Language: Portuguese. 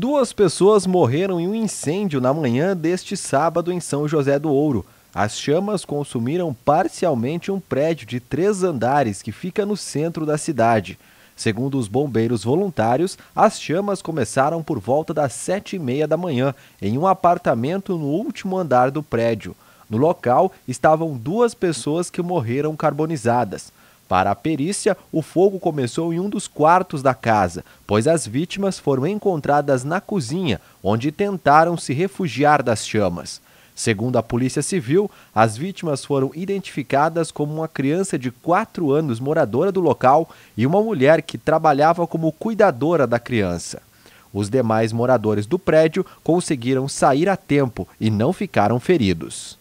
Duas pessoas morreram em um incêndio na manhã deste sábado em São José do Ouro. As chamas consumiram parcialmente um prédio de três andares que fica no centro da cidade. Segundo os bombeiros voluntários, as chamas começaram por volta das sete e meia da manhã em um apartamento no último andar do prédio. No local estavam duas pessoas que morreram carbonizadas. Para a perícia, o fogo começou em um dos quartos da casa, pois as vítimas foram encontradas na cozinha, onde tentaram se refugiar das chamas. Segundo a Polícia Civil, as vítimas foram identificadas como uma criança de 4 anos moradora do local e uma mulher que trabalhava como cuidadora da criança. Os demais moradores do prédio conseguiram sair a tempo e não ficaram feridos.